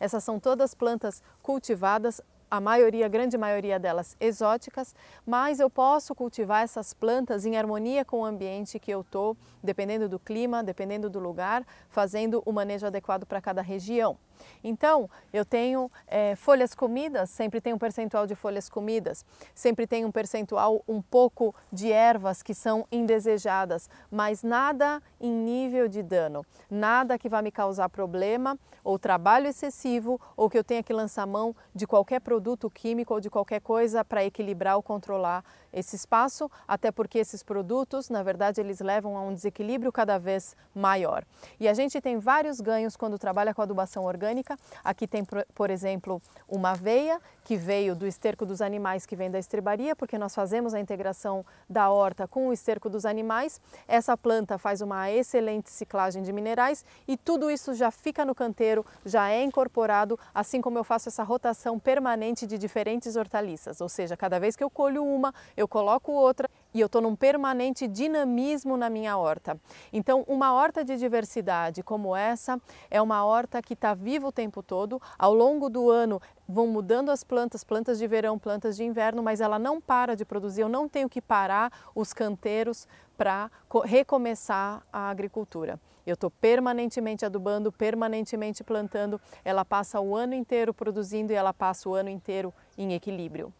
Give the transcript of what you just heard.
Essas são todas plantas cultivadas a maioria, a grande maioria delas exóticas, mas eu posso cultivar essas plantas em harmonia com o ambiente que eu estou, dependendo do clima, dependendo do lugar, fazendo o manejo adequado para cada região. Então, eu tenho é, folhas comidas, sempre tem um percentual de folhas comidas, sempre tem um percentual um pouco de ervas que são indesejadas, mas nada em nível de dano, nada que vá me causar problema ou trabalho excessivo ou que eu tenha que lançar mão de qualquer produto químico ou de qualquer coisa para equilibrar ou controlar esse espaço, até porque esses produtos, na verdade, eles levam a um desequilíbrio cada vez maior. E a gente tem vários ganhos quando trabalha com adubação orgânica orgânica. Aqui tem, por exemplo, uma aveia que veio do esterco dos animais que vem da estribaria, porque nós fazemos a integração da horta com o esterco dos animais. Essa planta faz uma excelente ciclagem de minerais e tudo isso já fica no canteiro, já é incorporado, assim como eu faço essa rotação permanente de diferentes hortaliças, ou seja, cada vez que eu colho uma, eu coloco outra e eu estou num permanente dinamismo na minha horta. Então, uma horta de diversidade como essa é uma horta que está viva o tempo todo. Ao longo do ano vão mudando as plantas, plantas de verão, plantas de inverno, mas ela não para de produzir. Eu não tenho que parar os canteiros para recomeçar a agricultura. Eu estou permanentemente adubando, permanentemente plantando. Ela passa o ano inteiro produzindo e ela passa o ano inteiro em equilíbrio.